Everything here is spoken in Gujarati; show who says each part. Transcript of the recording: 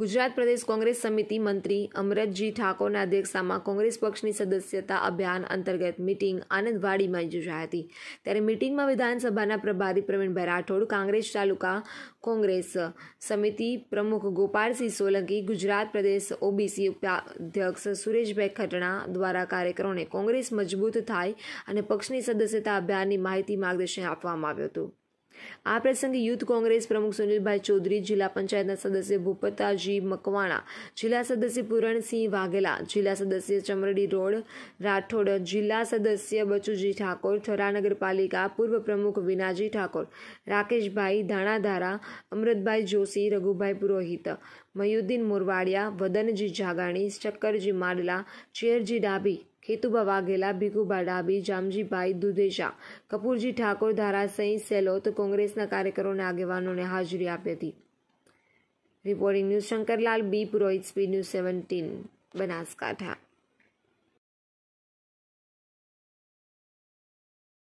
Speaker 1: ગુજરાત પ્રદેશ કોંગ્રેસ સમિતિ મંત્રી અમરતજી ઠાકોરના અધ્યક્ષતામાં કોંગ્રેસ પક્ષની સદસ્યતા અભિયાન અંતર્ગત મિટિંગ આનંદવાડીમાં યોજાઈ હતી ત્યારે મિટિંગમાં વિધાનસભાના પ્રભારી પ્રવીણભાઈ રાઠોડ કોંગ્રેસ તાલુકા કોંગ્રેસ સમિતિ પ્રમુખ ગોપાલસિંહ સોલંકી ગુજરાત પ્રદેશ ઓબીસી ઉપાધ્યક્ષ સુરેશભાઈ ખટણા દ્વારા કાર્યકરોને કોંગ્રેસ મજબૂત થાય અને પક્ષની સદસ્યતા અભિયાનની માહિતી માર્ગદર્શન આપવામાં આવ્યું હતું આ પ્રસંગે યુથ કોંગ્રેસ પ્રમુખ સુનિલભાઈ ચૌધરી જિલ્લા પંચાયતના સદસ્ય ભૂપતાજી મકવાણા જિલ્લા સદસ્ય પુરણસિંહ વાઘેલા જિલ્લા સદસ્ય ચમરડી રોડ રાઠોડ જિલ્લા સદસ્ય બચુજી ઠાકોર થરા નગરપાલિકા પૂર્વ પ્રમુખ વિનાજી ઠાકોર રાકેશભાઈ ધાણાધારા અમૃતભાઈ જોશી રઘુભાઈ પુરોહિત મયુદ્દીન મોરવાડિયા વદનજી જાગાણી શક્કરજી માડલા ચેરજી ડાભી ખેતુબા વાઘેલા ભીખુભા ડાબી જામજીભાઈ દુદેજા કપૂરજી ઠાકોર ધારાસિંહ સેલોત કોંગ્રેસના કાર્યકરોના આગેવાનોને હાજરી આપી હતી reporting news Shankarlal B Purohit speed news seventeen Banaskantha